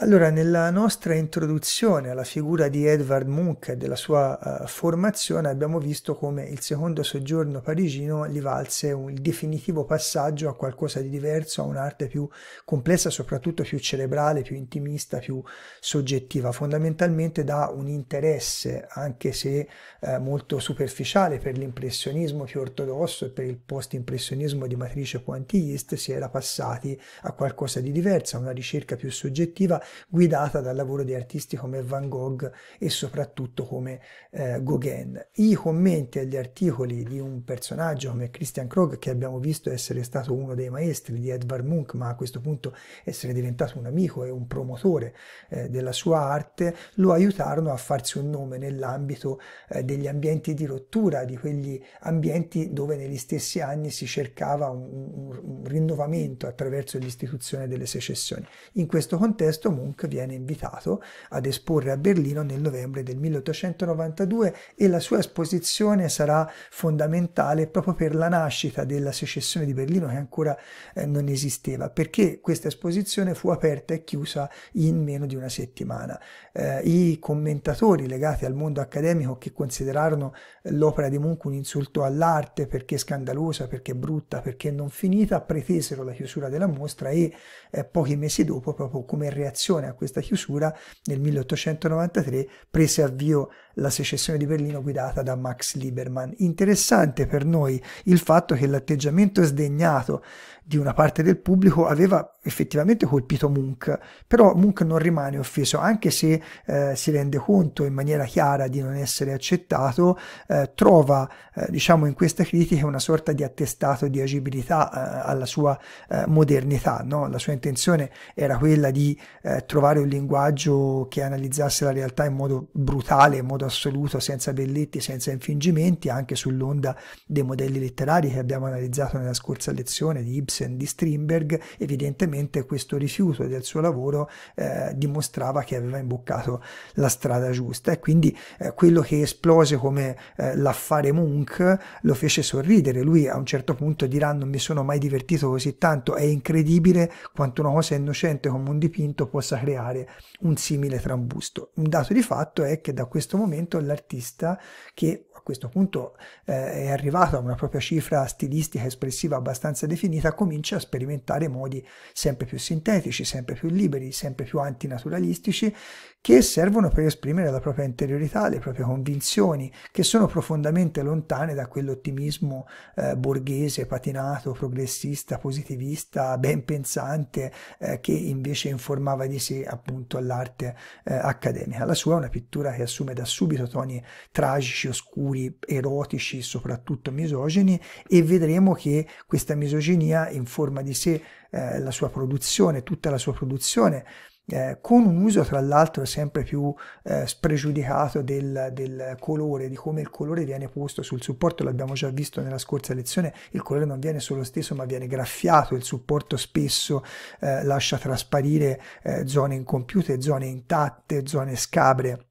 Allora, nella nostra introduzione alla figura di Edvard Munch e della sua uh, formazione abbiamo visto come il secondo soggiorno parigino gli valse un definitivo passaggio a qualcosa di diverso, a un'arte più complessa, soprattutto più cerebrale, più intimista, più soggettiva, fondamentalmente da un interesse, anche se uh, molto superficiale, per l'impressionismo più ortodosso e per il post-impressionismo di matrice quantillist si era passati a qualcosa di diverso, a una ricerca più soggettiva guidata dal lavoro di artisti come Van Gogh e soprattutto come eh, Gauguin. I commenti agli articoli di un personaggio come Christian Krog, che abbiamo visto essere stato uno dei maestri di Edvard Munch, ma a questo punto essere diventato un amico e un promotore eh, della sua arte, lo aiutarono a farsi un nome nell'ambito eh, degli ambienti di rottura, di quegli ambienti dove negli stessi anni si cercava un, un, un rinnovamento attraverso l'istituzione delle secessioni. In questo contesto Munch viene invitato ad esporre a Berlino nel novembre del 1892 e la sua esposizione sarà fondamentale proprio per la nascita della secessione di Berlino che ancora eh, non esisteva, perché questa esposizione fu aperta e chiusa in meno di una settimana. Eh, I commentatori legati al mondo accademico che considerarono l'opera di Munch un insulto all'arte perché scandalosa, perché brutta, perché non finita, pretesero la chiusura della mostra e eh, pochi mesi dopo, proprio come reazione reazione a questa chiusura nel 1893 prese avvio la secessione di Berlino guidata da Max Lieberman. Interessante per noi il fatto che l'atteggiamento sdegnato di una parte del pubblico aveva effettivamente colpito Munch, però Munch non rimane offeso, anche se eh, si rende conto in maniera chiara di non essere accettato, eh, trova eh, diciamo in questa critica una sorta di attestato di agibilità eh, alla sua eh, modernità, no? la sua intenzione era quella di eh, trovare un linguaggio che analizzasse la realtà in modo brutale, in modo assoluto, senza belletti, senza infingimenti, anche sull'onda dei modelli letterari che abbiamo analizzato nella scorsa lezione di Ibsen, di Strindberg, evidentemente questo rifiuto del suo lavoro eh, dimostrava che aveva imboccato la strada giusta e quindi eh, quello che esplose come eh, l'affare Munch lo fece sorridere, lui a un certo punto dirà non mi sono mai divertito così tanto, è incredibile quanto una cosa innocente come un dipinto possa creare un simile trambusto. Un dato di fatto è che da questo momento riferimento all'artista che questo punto eh, è arrivato a una propria cifra stilistica espressiva abbastanza definita, comincia a sperimentare modi sempre più sintetici, sempre più liberi, sempre più antinaturalistici, che servono per esprimere la propria interiorità, le proprie convinzioni, che sono profondamente lontane da quell'ottimismo eh, borghese, patinato, progressista, positivista, ben pensante, eh, che invece informava di sé appunto all'arte eh, accademica. La sua è una pittura che assume da subito toni tragici, oscuri, temi erotici, soprattutto misogeni, e vedremo che questa misoginia informa di sé eh, la sua produzione, tutta la sua produzione, eh, con un uso tra l'altro sempre più eh, spregiudicato del, del, colore, di come il colore viene posto sul supporto, l'abbiamo già visto nella scorsa lezione, il colore non viene solo stesso ma viene graffiato, il supporto spesso eh, lascia trasparire eh, zone incompiute, zone intatte, zone scabre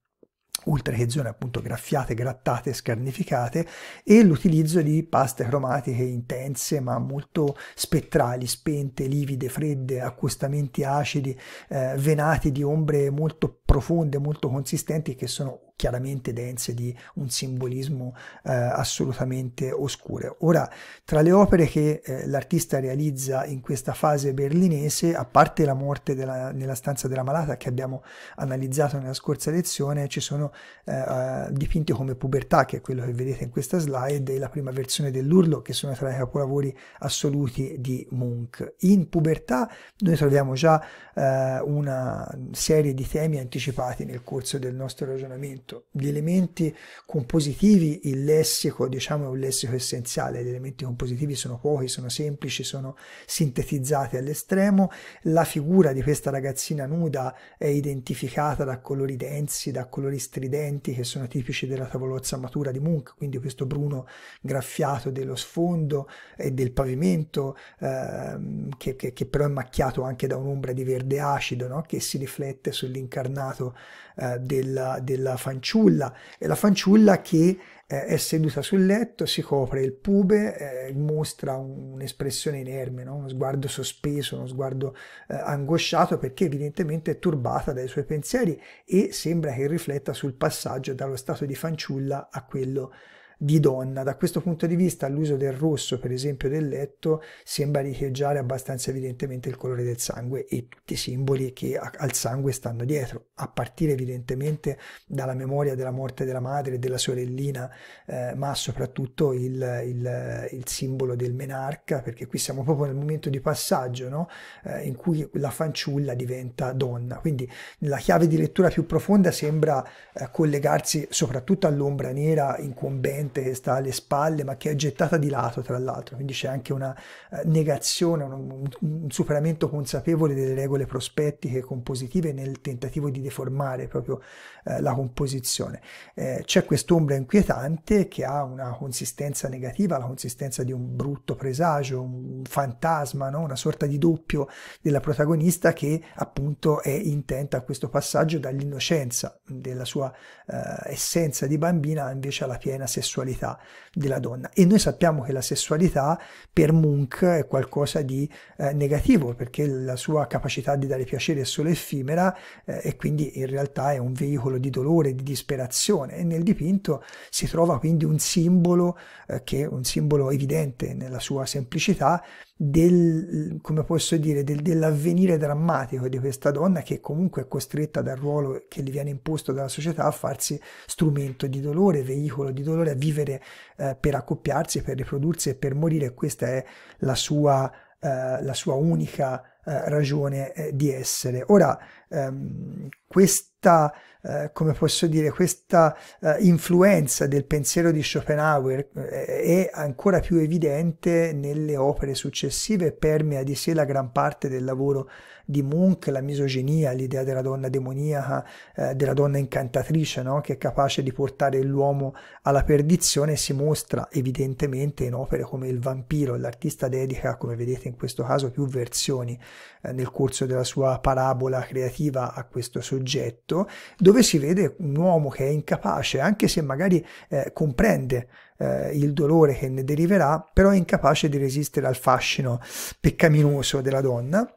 oltre che zone appunto graffiate, grattate, scarnificate e l'utilizzo di paste cromatiche intense ma molto spettrali, spente, livide, fredde, accostamenti acidi, eh, venati di ombre molto profonde, molto consistenti che sono chiaramente dense di un simbolismo eh, assolutamente oscuro. Ora, tra le opere che eh, l'artista realizza in questa fase berlinese, a parte la morte della, nella stanza della malata che abbiamo analizzato nella scorsa lezione, ci sono eh, eh dipinti come Pubertà, che è quello che vedete in questa slide, e la prima versione dell'Urlo, che sono tra i capolavori assoluti di Munch. In Pubertà noi troviamo già eh, una serie di temi anticipati nel corso del nostro ragionamento tutto. Gli elementi compositivi, il lessico, diciamo, è un lessico essenziale, gli elementi compositivi sono pochi, sono semplici, sono sintetizzati all'estremo, la figura di questa ragazzina nuda è identificata da colori densi, da colori stridenti che sono tipici della tavolozza matura di Munch, quindi questo bruno graffiato dello sfondo e del pavimento eh, che, che, che, però è macchiato anche da un'ombra di verde acido no? che si riflette sull'incarnato eh, della, della, fanciulla, è la fanciulla che eh, è seduta sul letto, si copre il pube, eh, mostra un'espressione inerme, no? uno sguardo sospeso, uno sguardo eh, angosciato perché evidentemente è turbata dai suoi pensieri e sembra che rifletta sul passaggio dallo stato di fanciulla a quello di di donna. Da questo punto di vista l'uso del rosso, per esempio del letto, sembra richeggiare abbastanza evidentemente il colore del sangue e tutti i simboli che a- al sangue stanno dietro, a partire evidentemente dalla memoria della morte della madre e della sorellina, eh, ma soprattutto il, il, il, simbolo del menarca, perché qui siamo proprio nel momento di passaggio no? eh, in cui la fanciulla diventa donna. Quindi la chiave di lettura più profonda sembra eh, collegarsi soprattutto all'ombra nera incombente che sta alle spalle, ma che è gettata di lato tra l'altro, quindi c'è anche una eh, negazione, un, un, superamento consapevole delle regole prospettiche compositive nel tentativo di deformare proprio eh, la composizione. Eh, c'è quest'ombra inquietante che ha una consistenza negativa, la consistenza di un brutto presagio, un fantasma, no? una sorta di doppio della protagonista che appunto è intenta a questo passaggio dall'innocenza della sua eh, essenza di bambina invece alla piena sessualità sessualità della donna. E noi sappiamo che la sessualità per Munch è qualcosa di eh, negativo, perché la sua capacità di dare piacere è solo effimera eh, e quindi in realtà è un veicolo di dolore, di disperazione. E nel dipinto si trova quindi un simbolo eh, che è un simbolo evidente nella sua semplicità del, come posso dire, del, dell'avvenire drammatico di questa donna che comunque è costretta dal ruolo che le viene imposto dalla società a farsi strumento di dolore, veicolo di dolore, a vivere eh, per accoppiarsi, per riprodursi e per morire. Questa è la sua, eh, la sua unica eh, ragione eh, di essere. Ora, ehm, questa, eh, come posso dire, questa eh, influenza del pensiero di Schopenhauer eh, è ancora più evidente nelle opere successive e permea di sé la gran parte del lavoro di Munch, la misoginia, l'idea della donna demoniaca, eh, della donna incantatrice, no? che è capace di portare l'uomo alla perdizione, si mostra evidentemente in opere come Il vampiro. L'artista dedica, come vedete in questo caso, più versioni eh, nel corso della sua parabola creativa a questo soggetto, dove si vede un uomo che è incapace, anche se magari eh, comprende eh, il dolore che ne deriverà, però è incapace di resistere al fascino peccaminoso della donna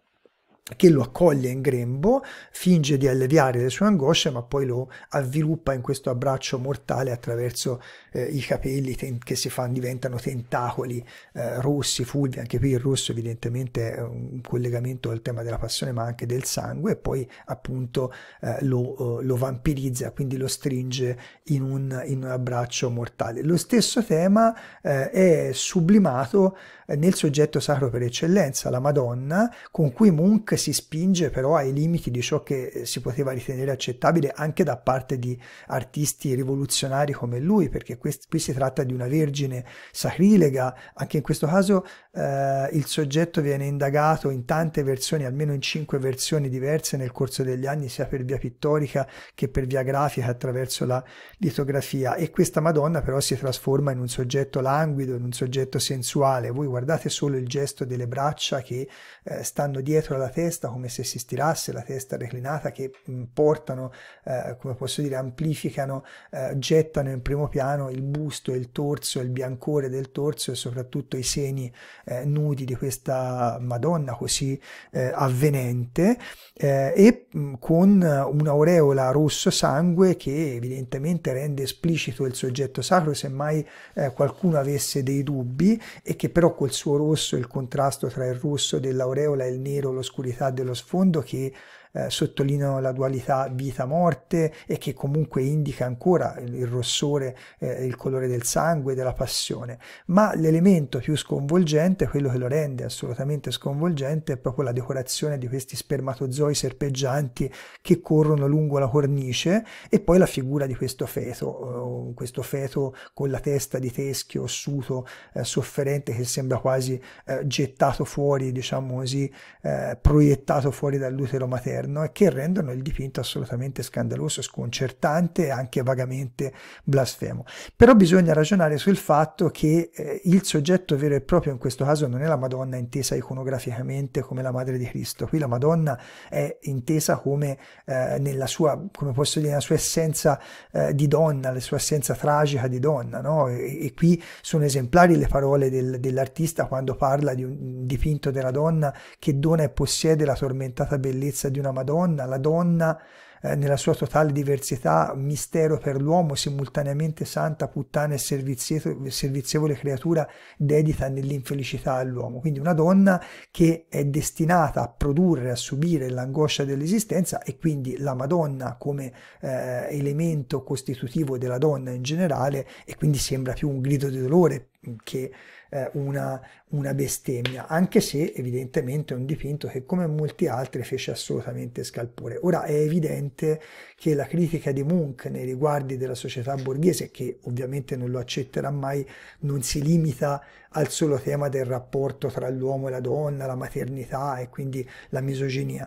che lo accoglie in grembo, finge di alleviare le sue angosce, ma poi lo avviluppa in questo abbraccio mortale attraverso eh, i capelli che si fanno, diventano tentacoli eh, rossi, fulvi, anche qui il rosso evidentemente è un collegamento al tema della passione, ma anche del sangue, e poi appunto eh, lo, eh, lo, vampirizza, quindi lo stringe in un, in un abbraccio mortale. Lo stesso tema eh, è sublimato eh, nel soggetto sacro per eccellenza, la Madonna, con cui Munch si spinge però ai limiti di ciò che eh, si poteva ritenere accettabile anche da parte di artisti rivoluzionari come lui, perché qui si tratta di una vergine sacrilega, anche in questo caso eh, il soggetto viene indagato in tante versioni, almeno in cinque versioni diverse nel corso degli anni, sia per via pittorica che per via grafica attraverso la litografia e questa Madonna però si trasforma in un soggetto languido, in un soggetto sensuale. Voi guardate solo il gesto delle braccia che eh, stanno dietro la testa, testa come se si stirasse la testa reclinata che portano, eh, come posso dire, amplificano, eh, gettano in primo piano il busto, il torso, il biancore del torso e soprattutto i seni eh, nudi di questa Madonna così eh, avvenente eh, e mm, con un'aureola rosso sangue che evidentemente rende esplicito il soggetto sacro, semmai eh, qualcuno avesse dei dubbi e che però col suo rosso, il contrasto tra il rosso dell'aureola e il nero, l'oscurità, qualità dello sfondo che eh, sottolineo la dualità vita-morte e che comunque indica ancora il, il rossore, eh, il colore del sangue, della passione. Ma l'elemento più sconvolgente, quello che lo rende assolutamente sconvolgente, è proprio la decorazione di questi spermatozoi serpeggianti che corrono lungo la cornice e poi la figura di questo feto, eh, questo feto con la testa di teschio, ossuto, eh, sofferente, che sembra quasi eh, gettato fuori, diciamo così, eh, proiettato fuori dall'utero materno all'interno e che rendono il dipinto assolutamente scandaloso, sconcertante e anche vagamente blasfemo. Però bisogna ragionare sul fatto che eh, il soggetto vero e proprio in questo caso non è la Madonna intesa iconograficamente come la Madre di Cristo, qui la Madonna è intesa come eh, nella sua, come posso dire, nella sua essenza eh, di donna, la sua essenza tragica di donna, no? e, e, qui sono esemplari le parole del, dell'artista quando parla di un dipinto della donna che dona e possiede la tormentata bellezza di una una Madonna, la donna eh, nella sua totale diversità, mistero per l'uomo, simultaneamente santa, puttana e servizievole creatura dedita nell'infelicità all'uomo. Quindi una donna che è destinata a produrre, a subire l'angoscia dell'esistenza e quindi la Madonna come eh, elemento costitutivo della donna in generale e quindi sembra più un grido di dolore che eh, una, una, bestemmia, anche se evidentemente è un dipinto che come molti altri fece assolutamente scalpore. Ora è evidente che la critica di Munch nei riguardi della società borghese, che ovviamente non lo accetterà mai, non si limita al solo tema del rapporto tra l'uomo e la donna, la maternità e quindi la misoginia,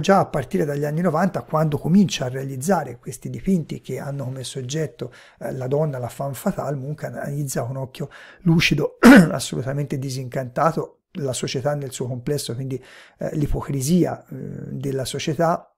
già a partire dagli anni 90 quando comincia a realizzare questi dipinti che hanno come soggetto eh, la donna, la fan fatale, Munch analizza con occhio lucido, assolutamente disincantato, la società nel suo complesso, quindi eh, l'ipocrisia eh, della società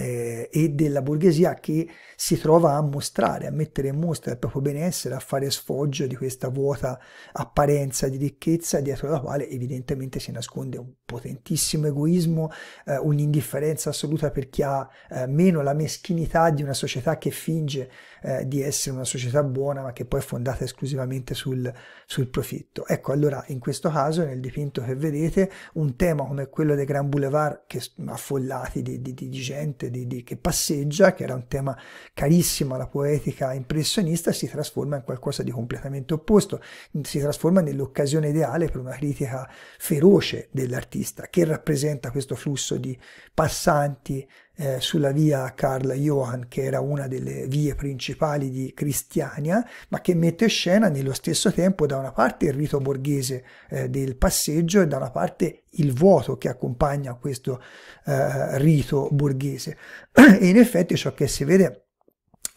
eh, e della borghesia che si trova a mostrare, a mettere in mostra il proprio benessere, a fare sfoggio di questa vuota apparenza di ricchezza dietro la quale evidentemente si nasconde un potentissimo egoismo, eh, un'indifferenza assoluta per chi ha eh, meno la meschinità di una società che finge eh, di essere una società buona ma che poi è fondata esclusivamente sul, sul profitto. Ecco allora in questo caso nel dipinto che vedete un tema come quello dei Grand Boulevard che, affollati di, di, di gente morte di, di, che passeggia, che era un tema carissimo alla poetica impressionista, si trasforma in qualcosa di completamente opposto, si trasforma nell'occasione ideale per una critica feroce dell'artista che rappresenta questo flusso di passanti eh, sulla via Carl Johann, che era una delle vie principali di Cristiania, ma che mette in scena nello stesso tempo da una parte il rito borghese eh, del passeggio e da una parte il vuoto che accompagna questo eh, rito borghese. e in effetti ciò che si vede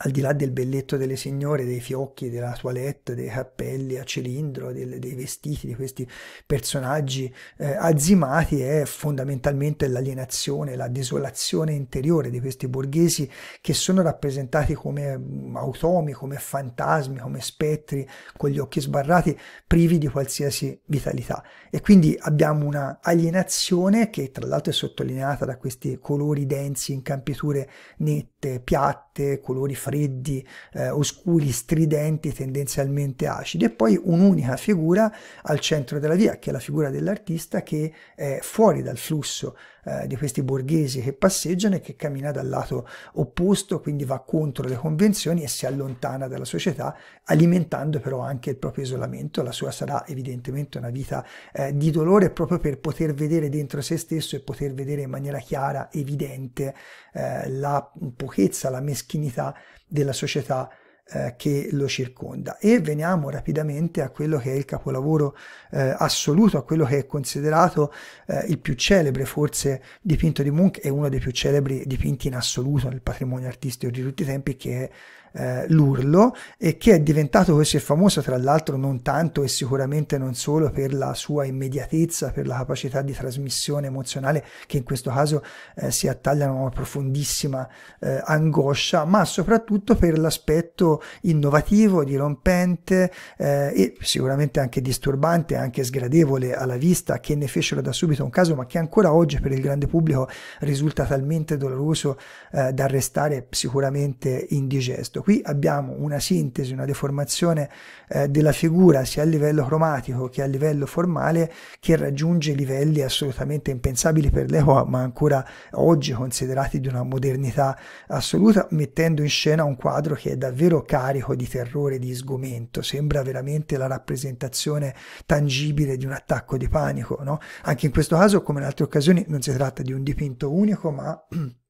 al di là del belletto delle signore, dei fiocchi, della toilette, dei cappelli a cilindro, del, dei vestiti di questi personaggi eh, azzimati, è fondamentalmente l'alienazione, la desolazione interiore di questi borghesi che sono rappresentati come mm, automi, come fantasmi, come spettri, con gli occhi sbarrati, privi di qualsiasi vitalità. E quindi abbiamo una alienazione che tra l'altro è sottolineata da questi colori densi, incampiture nette, piatte, colori faticosi, freddi, eh, oscuri, stridenti, tendenzialmente acidi, e poi un'unica figura al centro della via, che è la figura dell'artista che è fuori dal flusso eh, di questi borghesi che passeggiano e che cammina dal lato opposto, quindi va contro le convenzioni e si allontana dalla società, alimentando però anche il proprio isolamento. La sua sarà evidentemente una vita eh, di dolore proprio per poter vedere dentro se stesso e poter vedere in maniera chiara, evidente, eh, la pochezza, la meschinità della società eh, che lo circonda. E veniamo rapidamente a quello che è il capolavoro eh, assoluto, a quello che è considerato eh, il più celebre forse dipinto di Munch e uno dei più celebri dipinti in assoluto nel patrimonio artistico di tutti i tempi, che è eh, l'urlo e che è diventato così famoso tra l'altro non tanto e sicuramente non solo per la sua immediatezza, per la capacità di trasmissione emozionale che in questo caso eh, si attaglia a una profondissima eh, angoscia, ma soprattutto per l'aspetto innovativo, dirompente eh, e sicuramente anche disturbante, anche sgradevole alla vista che ne fecero da subito un caso ma che ancora oggi per il grande pubblico risulta talmente doloroso eh, da restare sicuramente indigesto questo. Qui abbiamo una sintesi, una deformazione eh, della figura sia a livello cromatico che a livello formale che raggiunge livelli assolutamente impensabili per l'epoca, ma ancora oggi considerati di una modernità assoluta, mettendo in scena un quadro che è davvero carico di terrore, di sgomento, sembra veramente la rappresentazione tangibile di un attacco di panico. No? Anche in questo caso, come in altre occasioni, non si tratta di un dipinto unico, ma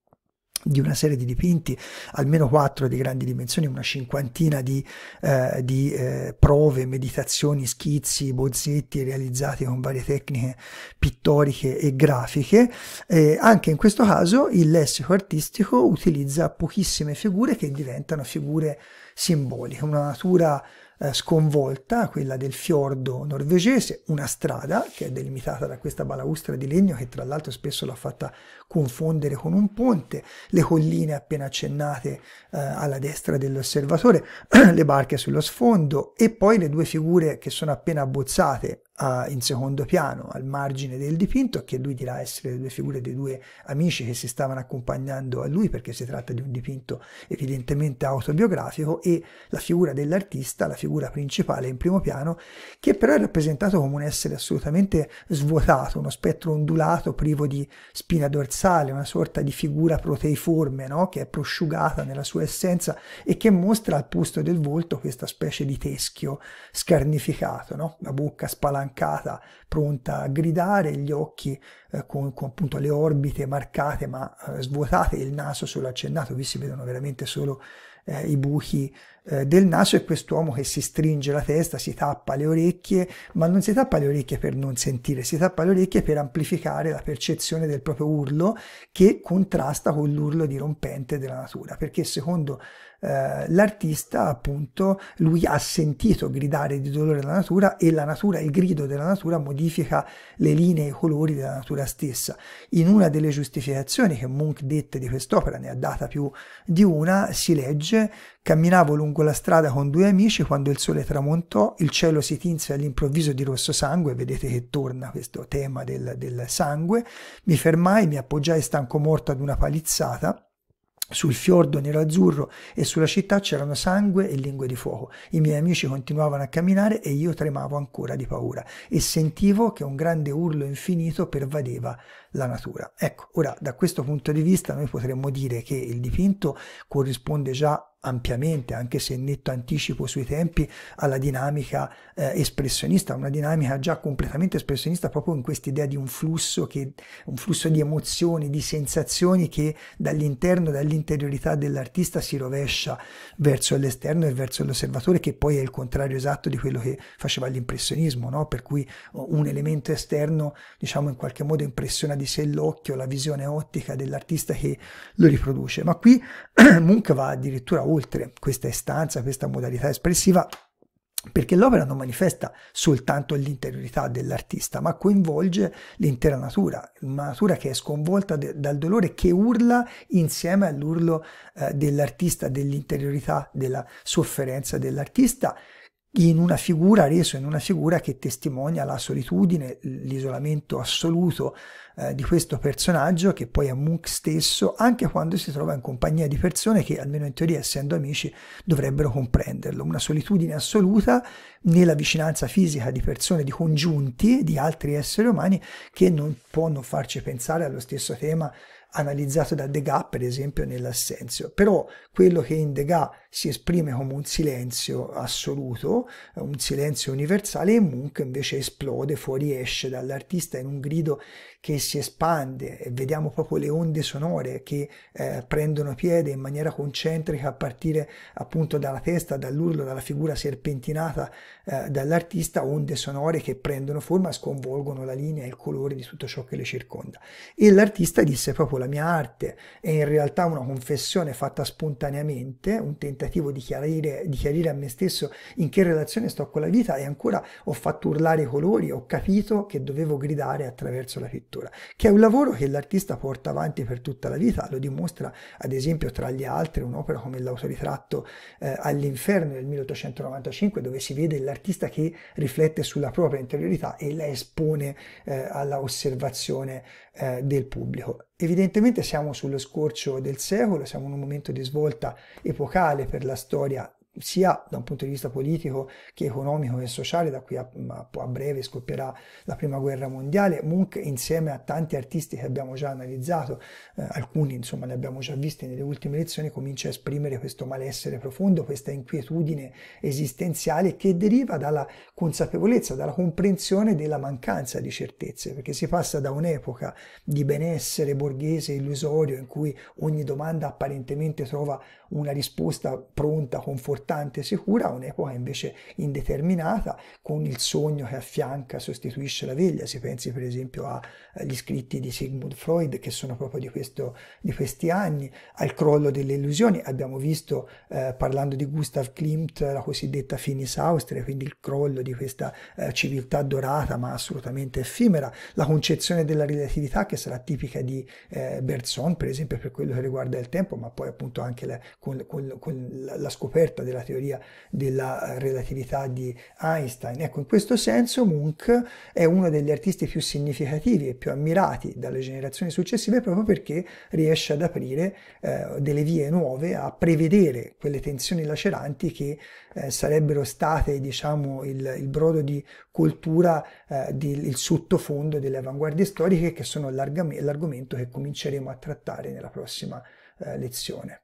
di una serie di dipinti, almeno quattro di grandi dimensioni, una cinquantina di, eh, di eh, prove, meditazioni, schizzi, bozzetti realizzati con varie tecniche pittoriche e grafiche. Eh, anche in questo caso il lessico artistico utilizza pochissime figure che diventano figure simboliche, una natura eh, sconvolta, quella del fiordo norvegese, una strada che è delimitata da questa balaustra di legno che tra l'altro spesso l'ha fatta confondere con un ponte, le colline appena accennate eh, alla destra dell'osservatore, le barche sullo sfondo e poi le due figure che sono appena abbozzate a, in secondo piano al margine del dipinto che lui dirà essere le due figure dei due amici che si stavano accompagnando a lui perché si tratta di un dipinto evidentemente autobiografico e la figura dell'artista, la figura figura principale in primo piano, che però è rappresentato come un essere assolutamente svuotato, uno spettro ondulato privo di spina dorsale, una sorta di figura proteiforme no? che è prosciugata nella sua essenza e che mostra al posto del volto questa specie di teschio scarnificato, no? la bocca spalancata, pronta a gridare, gli occhi eh, con, con, appunto le orbite marcate ma eh, svuotate, il naso solo accennato, qui si vedono veramente solo eh, i buchi eh, del naso è quest'uomo che si stringe la testa, si tappa le orecchie, ma non si tappa le orecchie per non sentire, si tappa le orecchie per amplificare la percezione del proprio urlo che contrasta con l'urlo dirompente della natura, perché secondo eh, l'artista appunto lui ha sentito gridare di dolore la natura e la natura, il grido della natura modifica le linee e i colori della natura stessa. In una delle giustificazioni che Munch dette di quest'opera, ne ha data più di una, si legge Camminavo lungo la strada con due amici quando il sole tramontò, il cielo si tinse all'improvviso di rosso sangue, vedete che torna questo tema del, del sangue, mi fermai, mi appoggiai stanco morto ad una palizzata sul fiordo nero-azzurro e sulla città c'erano sangue e lingue di fuoco. I miei amici continuavano a camminare e io tremavo ancora di paura e sentivo che un grande urlo infinito pervadeva la natura. Ecco, ora da questo punto di vista noi potremmo dire che il dipinto corrisponde già ampiamente, anche se in netto anticipo sui tempi, alla dinamica eh, espressionista, una dinamica già completamente espressionista proprio in quest'idea di un flusso, che, un flusso di emozioni, di sensazioni che dall'interno, dall'interiorità dell'artista si rovescia verso l'esterno e verso l'osservatore, che poi è il contrario esatto di quello che faceva l'impressionismo, no? per cui eh, un elemento esterno diciamo in qualche modo impressiona di sé l'occhio, la visione ottica dell'artista che lo riproduce. Ma qui Munch va addirittura oltre questa istanza, questa modalità espressiva perché l'opera non manifesta soltanto l'interiorità dell'artista, ma coinvolge l'intera natura, una natura che è sconvolta dal dolore, che urla insieme all'urlo eh, dell'artista, dell'interiorità, della sofferenza dell'artista in una figura, reso in una figura che testimonia la solitudine, l'isolamento assoluto eh, di questo personaggio che poi è Munch stesso, anche quando si trova in compagnia di persone che, almeno in teoria, essendo amici, dovrebbero comprenderlo. Una solitudine assoluta nella vicinanza fisica di persone, di congiunti, di altri esseri umani, che non può non farci pensare allo stesso tema analizzato da Degas per esempio nell'assenzio, però quello che in Degas si esprime come un silenzio assoluto, un silenzio universale e Munch invece esplode, fuoriesce dall'artista in un grido che si espande e vediamo proprio le onde sonore che eh, prendono piede in maniera concentrica a partire appunto dalla testa, dall'urlo, dalla figura serpentinata eh, dall'artista, onde sonore che prendono forma, sconvolgono la linea e il colore di tutto ciò che le circonda. E l'artista disse proprio la mia arte è in realtà una confessione fatta spontaneamente, un tentativo di chiarire, di chiarire a me stesso in che relazione sto con la vita e ancora ho fatto urlare i colori, ho capito che dovevo gridare attraverso la pittura pittura, che è un lavoro che l'artista porta avanti per tutta la vita, lo dimostra ad esempio tra gli altri un'opera come l'autoritratto eh, all'inferno del 1895 dove si vede l'artista che riflette sulla propria interiorità e la espone eh, alla osservazione eh, del pubblico. Evidentemente siamo sullo scorcio del secolo, siamo in un momento di svolta epocale per la storia sia da un punto di vista politico che economico e sociale, da qui a, a breve scoppierà la prima guerra mondiale. Munch insieme a tanti artisti che abbiamo già analizzato, eh, alcuni insomma li abbiamo già visti nelle ultime lezioni, comincia a esprimere questo malessere profondo, questa inquietudine esistenziale che deriva dalla consapevolezza, dalla comprensione della mancanza di certezze, perché si passa da un'epoca di benessere borghese illusorio in cui ogni domanda apparentemente trova una risposta pronta, confortante, importante e sicura un'epoca invece indeterminata con il sogno che affianca, sostituisce la veglia. Si pensi per esempio agli scritti di Sigmund Freud che sono proprio di, questo, di questi anni, al crollo delle illusioni. Abbiamo visto eh, parlando di Gustav Klimt la cosiddetta Finis Austria, quindi il crollo di questa eh, civiltà dorata ma assolutamente effimera, la concezione della relatività che sarà tipica di eh, Bergson per esempio per quello che riguarda il tempo, ma poi appunto anche la, con, con, con la scoperta del della teoria della eh, relatività di Einstein. Ecco, in questo senso Munch è uno degli artisti più significativi e più ammirati dalle generazioni successive proprio perché riesce ad aprire eh, delle vie nuove, a prevedere quelle tensioni laceranti che eh, sarebbero state, diciamo, il, il brodo di cultura, eh, di, il sottofondo delle avanguardie storiche che sono l'argomento che cominceremo a trattare nella prossima eh, lezione.